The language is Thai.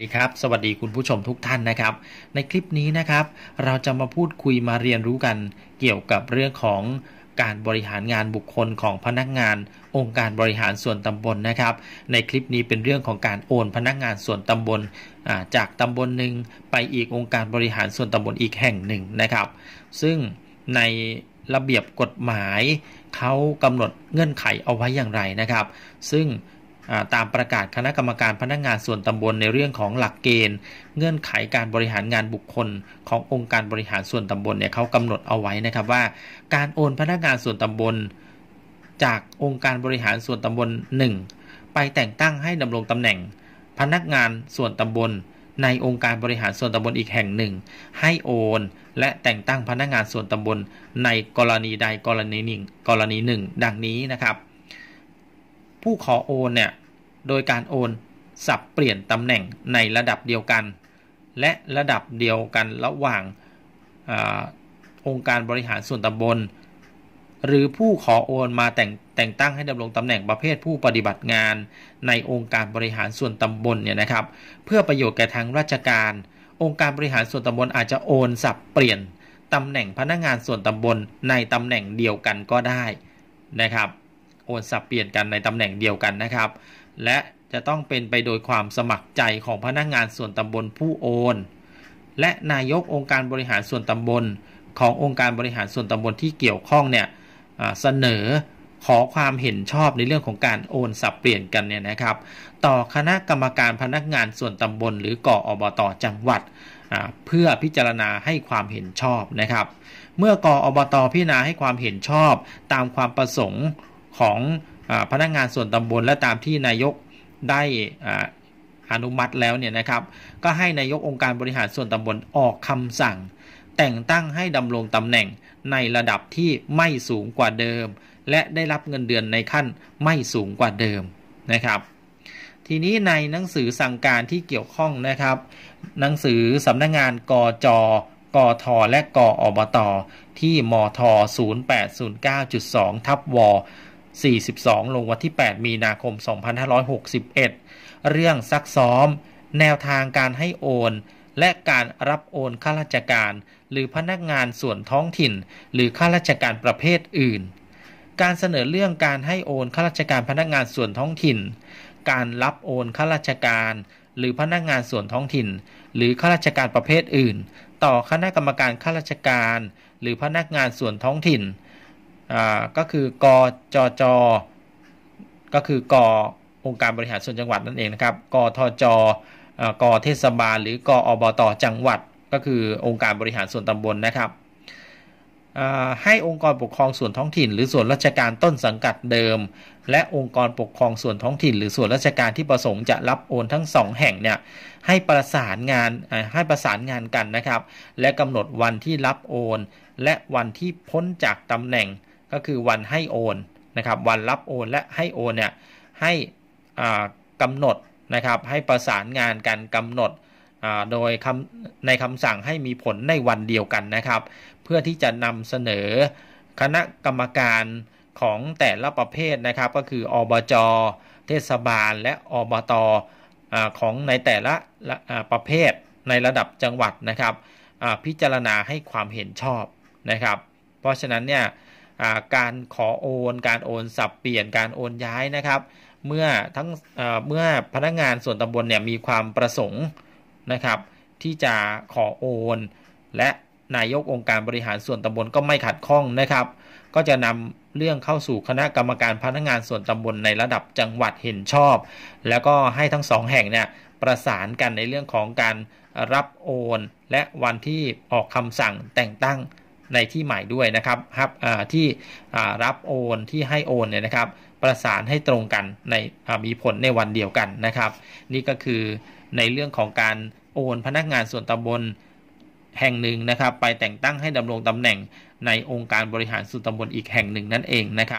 สวัดีครับสวัสดีคุณผู้ชมทุกท่านนะครับ ในคลิปนี้นะครับ เราจะมาพูดคุยมาเรียนรู้กันเกี่ยวกับเรื่องของการบริหารงานบุคคลของพนักงาน องค์การบริหารส่วนตำบลนนะครับ ในคลิปนี้เป็นเรื่องของการโอนพนักงานส่วนตำบลจากตำบลหนึ่งไปอีกองค์การบริหารส่วนตำบลอีกแห่งหนึ่งนะครับ ซึ่งในระเบียบกฎหมายเขากำหนดเงื่อนไขเอาไว้อย่างไรนะครับ ซึ่งตามประกาศคณะกรรมการพนักงงานส่วนตำบลในเรื่องของหลักเกณฑ์ เงื่อนไขการบริหารงานบุคคลขององค์การบริหารส่วนตำบลเนี่ยเขากำหนดเอาไว้นะครับว่าการโอนพนักงงานส่วนตำบลจากองค์การบริหารส่วนตำบล 1 ไปแต่งตั้งให้ดำรงตำแหน่ง พนักงานส่วนตำบลในองค์การบริหารส่วนตำบลอีกแห่งหนึ่ง ให้โอน และแต่งตั้งพนักงานส่วนตำบลในกรณีใดกรณีหนึ่งกรณีหนึ่งดังนี้นะครับผู้ขอโอนเนี่ยโดยการโอนสับเปลี่ยนตำแหน่งในระดับเดียวกัน และระดับเดียวกันระหว่างอองค์การบริหารส่วนตำบล หรือผู้ขอโอนมาแต่งแต่งตั้งให้ดำรงตำแหน่งประเภทผู้ปฏิบัติงาน ในองค์การบริหารส่วนตำบลเนี่ยนะครับ เพื่อประโยชน์แก่ทางราชการ องค์การบริหารส่วนตำบลอาจจะโอนสับเปลี่ยนตำแหน่งพนักงานส่วนตำบลในตำแหน่งเดียวกันก็ได้นะครับโอนสับเปลี่ยนกันในตำแหน่งเดียวกันนะครับ และจะต้องเป็นไปโดยความสมัครใจของพนักงงานส่วนตำบลผู้โอน และนายกองค์การบริหารส่วนตำบลขององค์การบริหารส่วนตำบลที่เกี่ยวข้องเนี่ยเสนอขอความเห็นชอบในเรื่องของการโอน สับเปลี่ยนกันเนี่ยนะครับ ต่อคณะกรรมการพนักงานส่วนตำบลหรือกออบตจังหวัดเพื่อพิจารณาให้ความเห็นชอบนะครับ เมื่อกออบตพิจารณาให้ความเห็นชอบ ตามความประสงค์ของอพนักงงานส่วนตำบลและตามที่นายกได้อนุมัติแล้วเนี่ยนะครับก็ให้นายกองค์การบริหารส่วนตำบลออกคำสั่ง แต่งตั้งให้ดำรงตำแหน่งในระดับที่ไม่สูงกว่าเดิม และได้รับเงินเดือนในขั้นไม่สูงกว่าเดิมนะครับทีนี้ในหนังสือสั่งการที่เกี่ยวข้องนะครับ หนังสือสำนักงงานกอจกอทอและกออบต ที่มท0809.2ทับว42ลงวันที่ 8มีนาคม2561 เรื่องซักซ้อม แนวทางการให้โอนและการรับโอนข้าราชการ หรือพนักงานส่วนท้องถิ่น หรือข้าราชการประเภทอื่น การเสนอเรื่องการให้โอนข้าราชการพนักงานส่วนท้องถิ่น การรับโอนข้าราชการ หรือพนักงานส่วนท้องถิ่น หรือข้าราชการประเภทอื่น ต่อคณะกรรมการข้าราชการ หรือพนักงานส่วนท้องถิ่นก็คือกจจก็คือกองค์การบริหารส่วนจังหวัดนั่นเองนะครับกทจกเทศบาลหรือกอบตจังหวัด ก็คือองค์การบริหารส่วนตำบลนนะครับให้องค์กรปกครองส่วนท้องถิ่น หรือส่วนราชการต้นสังกัดเดิม และองค์กรปกครองส่วนท้องถิ่น หรือส่วนราชการที่ประสงค์จะรับโอนทั้งสองแห่งเนี่ยให้ประสานงานให้ประสานงานกันนะครับและกำหนดวันที่รับโอน และวันที่พ้นจากตำแหน่งก็คือวันให้โอนนะครับ วันรับโอน และให้โอนเนี่ยให้กำหนดนะครับให้ประสานงานกันกำหนดโดยคำในคำสั่งให้มีผลในวันเดียวกันนะครับ เพื่อที่จะนำเสนอคณะกรรมการของแต่ละประเภทนะครับ ก็คืออบจ เทศบาลและอบตอของในแต่ละประเภทในระดับจังหวัดนะครับพิจารณาให้ความเห็นชอบนะครับ เพราะฉะนั้นเนี่ยการขอโอน การโอนสับเปลี่ยนการโอนย้ายนะครับ เมื่อทั้งเมื่อพนักงานส่วนตำบลเนี่ยมีความประสงค์นะครับที่จะขอโอน และนายกองค์การบริหารส่วนตำบลก็ไม่ขัดข้องนะครับ ก็จะนำเรื่องเข้าสู่คณะกรรมการพนักงานส่วนตำบลในระดับจังหวัดเห็นชอบ แล้วก็ให้ทั้งสองแห่งเนี่ยประสานกันในเรื่องของการรับโอนและวันที่ออกคำสั่งแต่งตั้งในที่ใหม่ด้วยนะครับครับที่รับโอนที่ให้โอนเนี่ยนะครับประสานให้ตรงกันในมีผลในวันเดียวกันนะครับ นี่ก็คือในเรื่องของการโอนพนักงานส่วนตำบลแห่งหนึ่งนะครับไปแต่งตั้งให้ดำรงตำแหน่งในองค์การบริหารส่วนตำบลอีกแห่งหนึ่งนั่นเองนะครับ